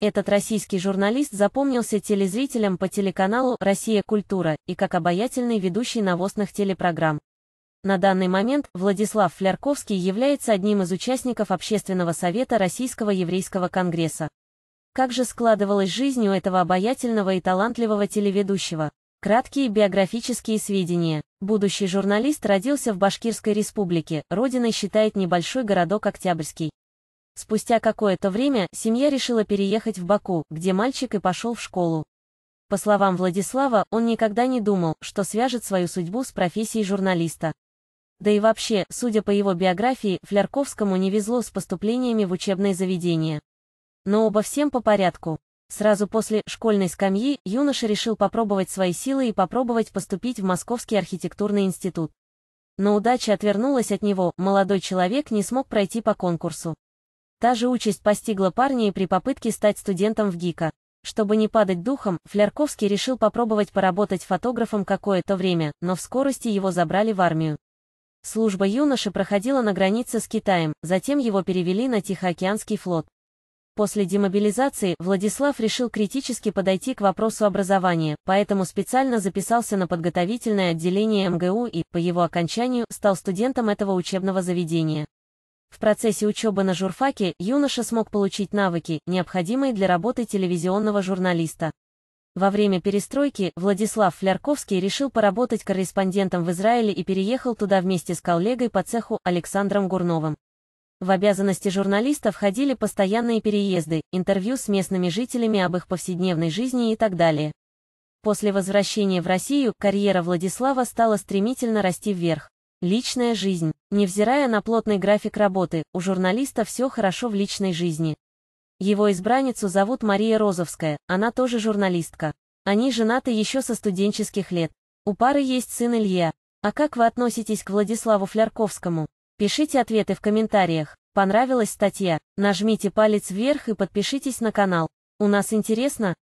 Этот российский журналист запомнился телезрителям по телеканалу «Россия. Культура» и как обаятельный ведущий новостных телепрограмм. На данный момент Владислав Флярковский является одним из участников Общественного совета Российского еврейского конгресса. Как же складывалась жизнь у этого обаятельного и талантливого телеведущего? Краткие биографические сведения. Будущий журналист родился в Башкирской республике, родиной считает небольшой городок Октябрьский. Спустя какое-то время семья решила переехать в Баку, где мальчик и пошел в школу. По словам Владислава, он никогда не думал, что свяжет свою судьбу с профессией журналиста. Да и вообще, судя по его биографии, Флярковскому не везло с поступлениями в учебные заведения. Но обо всем по порядку. Сразу после школьной скамьи юноша решил попробовать свои силы и попробовать поступить в Московский архитектурный институт. Но удача отвернулась от него, молодой человек не смог пройти по конкурсу. Та же участь постигла парня и при попытке стать студентом в ГИКа. Чтобы не падать духом, Флярковский решил попробовать поработать фотографом какое-то время, но в скорости его забрали в армию. Служба юноши проходила на границе с Китаем, затем его перевели на Тихоокеанский флот. После демобилизации Владислав решил критически подойти к вопросу образования, поэтому специально записался на подготовительное отделение МГУ и, по его окончанию, стал студентом этого учебного заведения. В процессе учебы на журфаке юноша смог получить навыки, необходимые для работы телевизионного журналиста. Во время перестройки Владислав Флярковский решил поработать корреспондентом в Израиле и переехал туда вместе с коллегой по цеху Александром Гурновым. В обязанности журналиста входили постоянные переезды, интервью с местными жителями об их повседневной жизни и так далее. После возвращения в Россию карьера Владислава стала стремительно расти вверх. Личная жизнь. Невзирая на плотный график работы, у журналиста все хорошо в личной жизни. Его избранницу зовут Мария Розовская, она тоже журналистка. Они женаты еще со студенческих лет. У пары есть сын Илья. А как вы относитесь к Владиславу Флярковскому? Пишите ответы в комментариях. Понравилась статья? Нажмите палец вверх и подпишитесь на канал. У нас интересно,